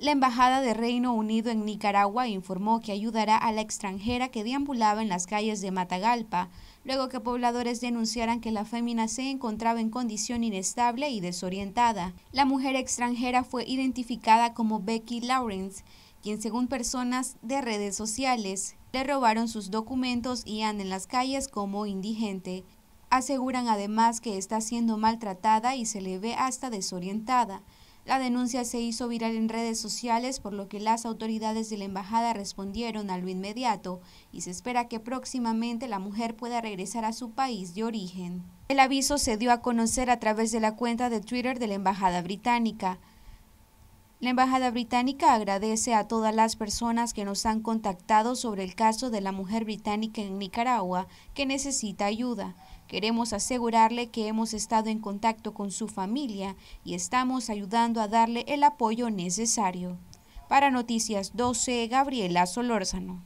La Embajada de Reino Unido en Nicaragua informó que ayudará a la extranjera que deambulaba en las calles de Matagalpa, luego que pobladores denunciaran que la fémina se encontraba en condición inestable y desorientada. La mujer extranjera fue identificada como Becky Lawrence, quien según personas de redes sociales le robaron sus documentos y anda en las calles como indigente. Aseguran además que está siendo maltratada y se le ve hasta desorientada. La denuncia se hizo viral en redes sociales, por lo que las autoridades de la embajada respondieron a lo inmediato y se espera que próximamente la mujer pueda regresar a su país de origen. El aviso se dio a conocer a través de la cuenta de Twitter de la embajada británica. La Embajada Británica agradece a todas las personas que nos han contactado sobre el caso de la mujer británica en Nicaragua que necesita ayuda. Queremos asegurarle que hemos estado en contacto con su familia y estamos ayudando a darle el apoyo necesario. Para Noticias 12, Gabriela Solórzano.